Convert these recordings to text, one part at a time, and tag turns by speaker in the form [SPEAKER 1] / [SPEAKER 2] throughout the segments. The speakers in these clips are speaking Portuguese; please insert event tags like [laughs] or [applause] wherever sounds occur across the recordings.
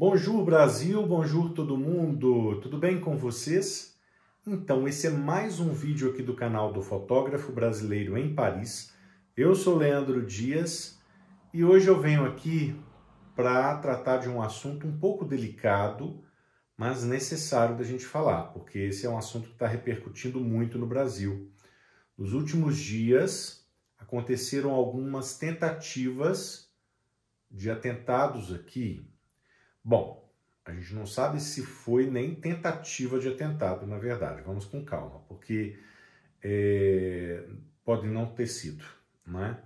[SPEAKER 1] Bonjour Brasil, bonjour todo mundo, tudo bem com vocês? Então, esse é mais um vídeo aqui do canal do Fotógrafo Brasileiro em Paris. Eu sou Leandro Dias e hoje eu venho aqui para tratar de um assunto um pouco delicado, mas necessário da gente falar, porque esse é um assunto que está repercutindo muito no Brasil. Nos últimos dias aconteceram algumas tentativas de atentados aqui Bom, a gente não sabe se foi nem tentativa de atentado, na verdade. Vamos com calma, porque é, pode não ter sido. Né?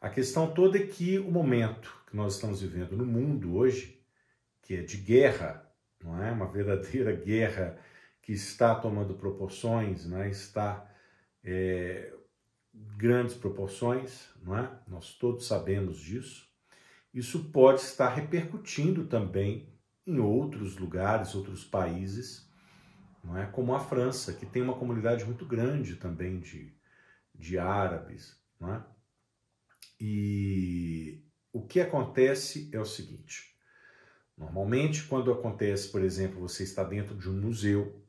[SPEAKER 1] A questão toda é que o momento que nós estamos vivendo no mundo hoje, que é de guerra, não é uma verdadeira [laughs] guerra que está tomando proporções, né? está é, grandes proporções, não é? nós todos sabemos disso. Isso pode estar repercutindo também em outros lugares, outros países, não é? como a França, que tem uma comunidade muito grande também de, de árabes. Não é? E o que acontece é o seguinte: normalmente, quando acontece, por exemplo, você está dentro de um museu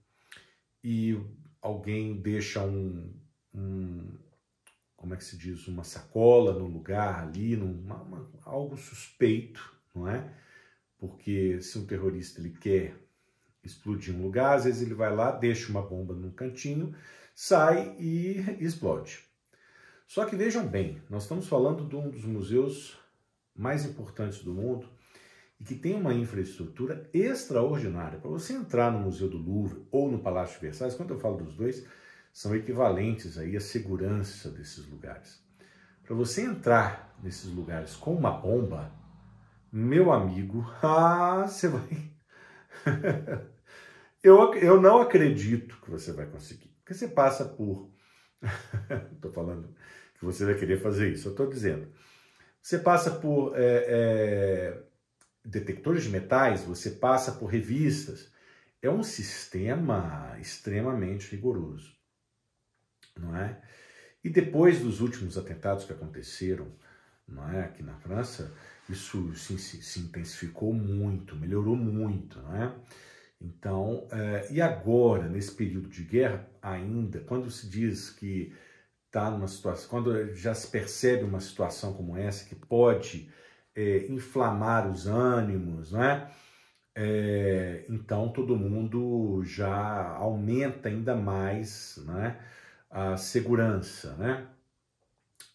[SPEAKER 1] e alguém deixa um, um como é que se diz, uma sacola no lugar ali, numa, uma, algo suspeito, não é? Porque se um terrorista ele quer explodir um lugar, às vezes ele vai lá, deixa uma bomba num cantinho, sai e [laughs] explode. Só que vejam bem, nós estamos falando de um dos museus mais importantes do mundo e que tem uma infraestrutura extraordinária. Para você entrar no Museu do Louvre ou no Palácio de Versailles, quando eu falo dos dois, são equivalentes aí à segurança desses lugares. Para você entrar nesses lugares com uma bomba, meu amigo, [laughs] ah, você vai. [laughs] eu, eu não acredito que você vai conseguir. Porque você passa por. Estou [laughs] falando que você vai querer fazer isso, eu estou dizendo. Você passa por é, é, detectores de metais, você passa por revistas. É um sistema extremamente rigoroso não é? E depois dos últimos atentados que aconteceram, não é, aqui na França, isso se, se, se intensificou muito, melhorou muito, não é? Então, é, e agora nesse período de guerra ainda, quando se diz que está numa situação, quando já se percebe uma situação como essa que pode é, inflamar os ânimos, não é? É, então todo mundo já aumenta ainda mais é? a segurança, né?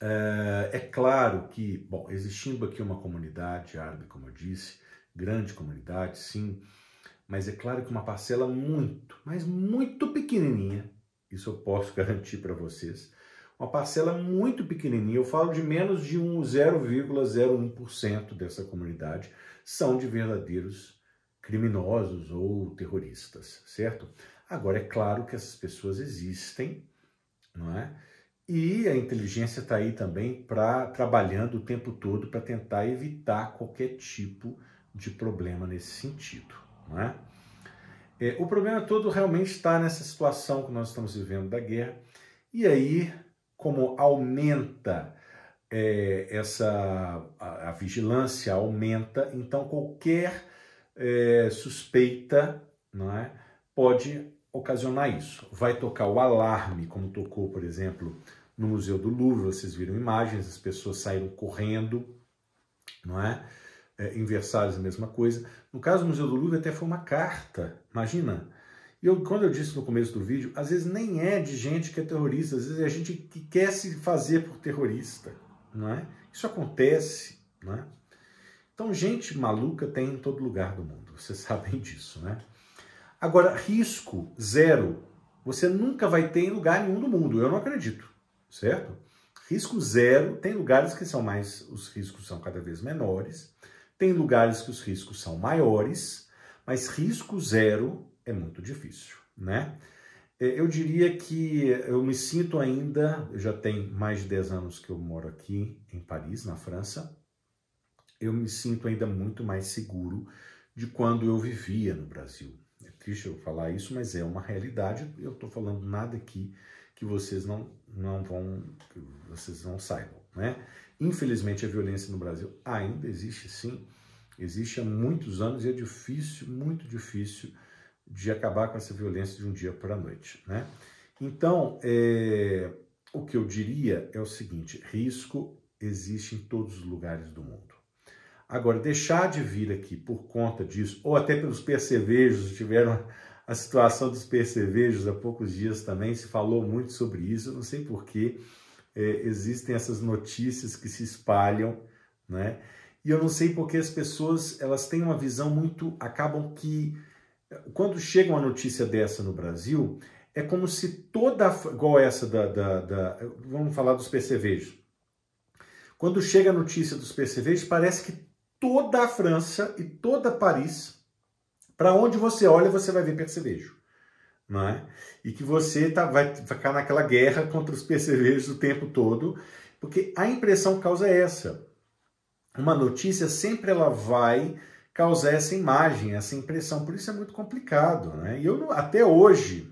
[SPEAKER 1] É, é claro que, bom, existindo aqui uma comunidade árabe, como eu disse, grande comunidade, sim, mas é claro que uma parcela muito, mas muito pequenininha, isso eu posso [laughs] garantir para vocês, uma parcela muito pequenininha, eu falo de menos de um 0,01% dessa comunidade, são de verdadeiros criminosos ou terroristas, certo? Agora, é claro que essas pessoas existem não é? E a inteligência está aí também para trabalhando o tempo todo para tentar evitar qualquer tipo de problema nesse sentido, não é? é o problema todo realmente está nessa situação que nós estamos vivendo da guerra e aí como aumenta é, essa a, a, vigilância aumenta, então qualquer é, suspeita, não é, pode ocasionar isso. Vai tocar o alarme, como tocou, por exemplo, no Museu do Louvre, vocês viram imagens, as pessoas saíram correndo, não é? é em Versalhes, a mesma coisa. No caso do Museu do Louvre, até foi uma carta, imagina. E eu, quando eu disse no começo do vídeo, às vezes nem é de gente que é terrorista, às vezes é gente que quer se fazer por terrorista, não é? Isso acontece, não é? Então, gente maluca tem em todo lugar do mundo, [laughs] vocês sabem disso, né? Agora, risco zero, você nunca vai ter em lugar nenhum do mundo. Eu não acredito, certo? Risco zero, tem lugares que são mais, os riscos são cada vez menores, tem lugares que os riscos são maiores, mas risco zero é muito difícil, né? É, eu diria que eu me sinto ainda, eu já tem mais de 10 anos que eu moro aqui em Paris, na França, eu me sinto ainda muito mais seguro de quando eu vivia no Brasil, triste eu falar isso, mas é uma realidade. Eu estou falando nada aqui que vocês não, não vão, que vocês não saibam, né? Infelizmente a violência no Brasil ainda existe, sim, existe há muitos anos e é difícil, muito difícil de acabar com essa violência de um dia para a noite, né? Então, é, o que eu diria é o seguinte: risco existe em todos os lugares do mundo. Agora, deixar de vir aqui por conta disso, ou até pelos percevejos, tiveram a situação dos percevejos há poucos dias também, se falou muito sobre isso, eu não sei porquê, é, existem essas notícias que se espalham, né? E eu não sei porque as pessoas, elas têm uma visão muito, acabam que, quando chega uma notícia dessa no Brasil, é como se toda, igual essa da, da, da vamos falar dos percevejos, quando chega a notícia dos percevejos, parece que toda a França e toda Paris. Para onde você olha, você vai ver percevejo. Não é? E que você tá, vai ficar naquela guerra contra os percevejos o tempo todo, porque a impressão causa é essa. Uma notícia sempre ela vai causar essa imagem, essa impressão. Por isso é muito complicado. Né? E eu, até hoje,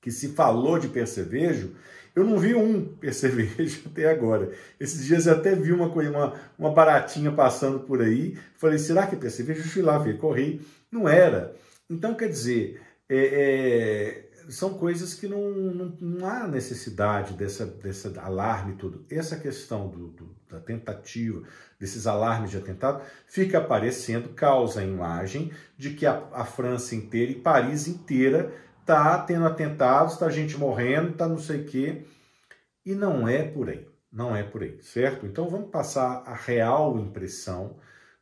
[SPEAKER 1] que se falou de percevejo, eu não vi um percevejo [laughs] até agora. Esses dias eu até vi uma, uma, uma baratinha passando por aí. Falei, será que é percevejo? Fui lá ver, corri. Não era. Então, quer dizer, é, é, são coisas que não, não, não, há necessidade dessa, dessa alarme tudo. Essa questão do, do, da tentativa, desses alarmes de atentado, fica aparecendo, causa a imagem de que a, a França inteira e Paris inteira tá tendo atentados, tá gente morrendo, tá não sei o quê. E não é por aí, não é por aí, certo? Então vamos passar a real impressão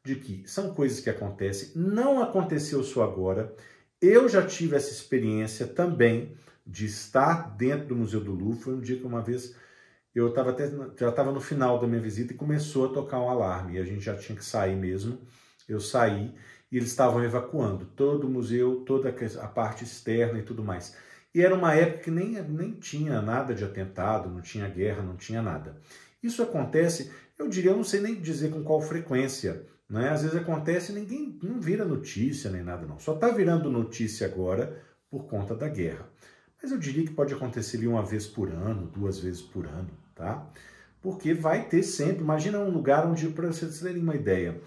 [SPEAKER 1] de que são coisas que acontecem, não aconteceu só agora. Eu já tive essa experiência também de estar dentro do Museu do Louvre. Foi um dia que uma vez eu tava até, já estava no final da minha visita e começou a tocar um alarme. E a gente já tinha que sair mesmo. Eu saí e eles estavam evacuando todo o museu, toda a parte externa e tudo mais. E era uma época que nem, nem tinha nada de atentado, não tinha guerra, não tinha nada. Isso acontece, eu diria, eu não sei nem dizer com qual frequência. Né? Às vezes acontece e ninguém não vira notícia nem nada, não. Só está virando notícia agora por conta da guerra. Mas eu diria que pode acontecer ali uma vez por ano, duas vezes por ano, tá? Porque vai ter sempre. Imagina um lugar onde, para vocês terem uma ideia,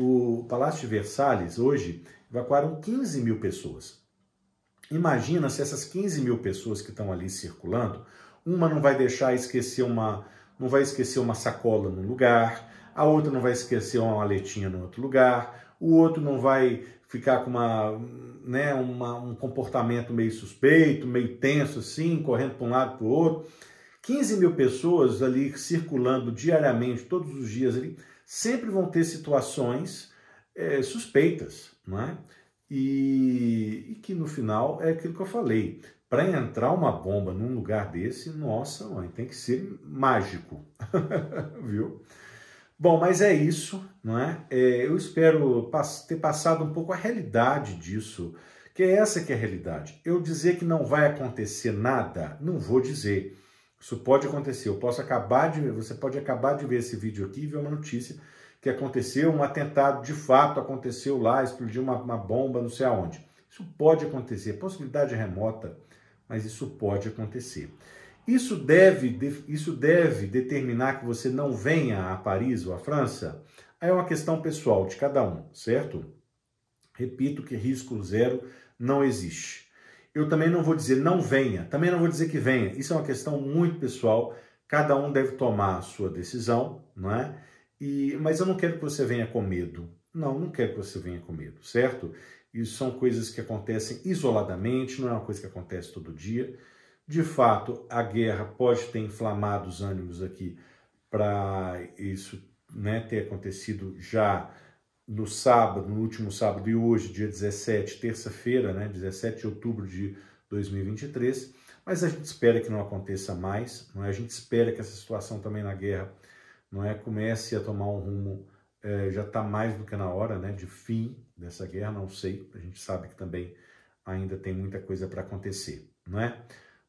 [SPEAKER 1] o Palácio de Versalhes hoje evacuaram 15 mil pessoas. Imagina se essas 15 mil pessoas que estão ali circulando, uma não vai deixar esquecer uma, não vai esquecer uma sacola no lugar, a outra não vai esquecer uma maletinha no outro lugar, o outro não vai ficar com uma, né, uma, um comportamento meio suspeito, meio tenso assim, correndo para um lado para o outro. 15 mil pessoas ali circulando diariamente, todos os dias ali, sempre vão ter situações é, suspeitas, não é? E, e, que no final é aquilo que eu falei. Para entrar uma bomba num lugar desse, nossa mãe, tem que ser mágico, [laughs] viu? Bom, mas é isso, não é? é eu espero pass ter passado um pouco a realidade disso, que é essa que é a realidade. Eu dizer que não vai acontecer nada, não vou dizer. Isso pode acontecer. Eu posso acabar de ver. você pode acabar de ver esse vídeo aqui e ver uma notícia que aconteceu, um atentado de fato aconteceu lá, explodiu uma, uma bomba, não sei aonde. Isso pode acontecer, possibilidade remota, mas isso pode acontecer. Isso deve, isso deve determinar que você não venha a Paris ou a França? Aí é uma questão pessoal de cada um, certo? Repito que risco zero não existe. Eu também não vou dizer não venha, também não vou dizer que venha. Isso é uma questão muito pessoal. Cada um deve tomar a sua decisão, não é? E, mas eu não quero que você venha com medo. Não, não quero que você venha com medo, certo? Isso são coisas que acontecem isoladamente, não é uma coisa que acontece todo dia. De fato, a guerra pode ter inflamado os ânimos aqui para isso né, ter acontecido já no sábado, no último sábado e hoje, dia 17, terça-feira, né, 17 de outubro de 2023, mas a gente espera que não aconteça mais, não é? a gente espera que essa situação também na guerra não é comece a tomar um rumo, é, já está mais do que na hora né, de fim dessa guerra, não sei, a gente sabe que também ainda tem muita coisa para acontecer, não é?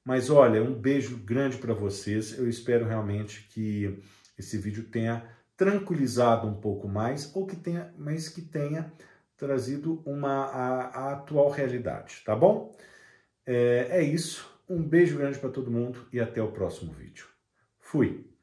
[SPEAKER 1] Mas olha, um beijo grande para vocês, eu espero realmente que esse vídeo tenha tranquilizado um pouco mais ou que tenha, mas que tenha trazido uma a, a atual realidade, tá bom? É, é isso. Um beijo grande para todo mundo e até o próximo vídeo. Fui.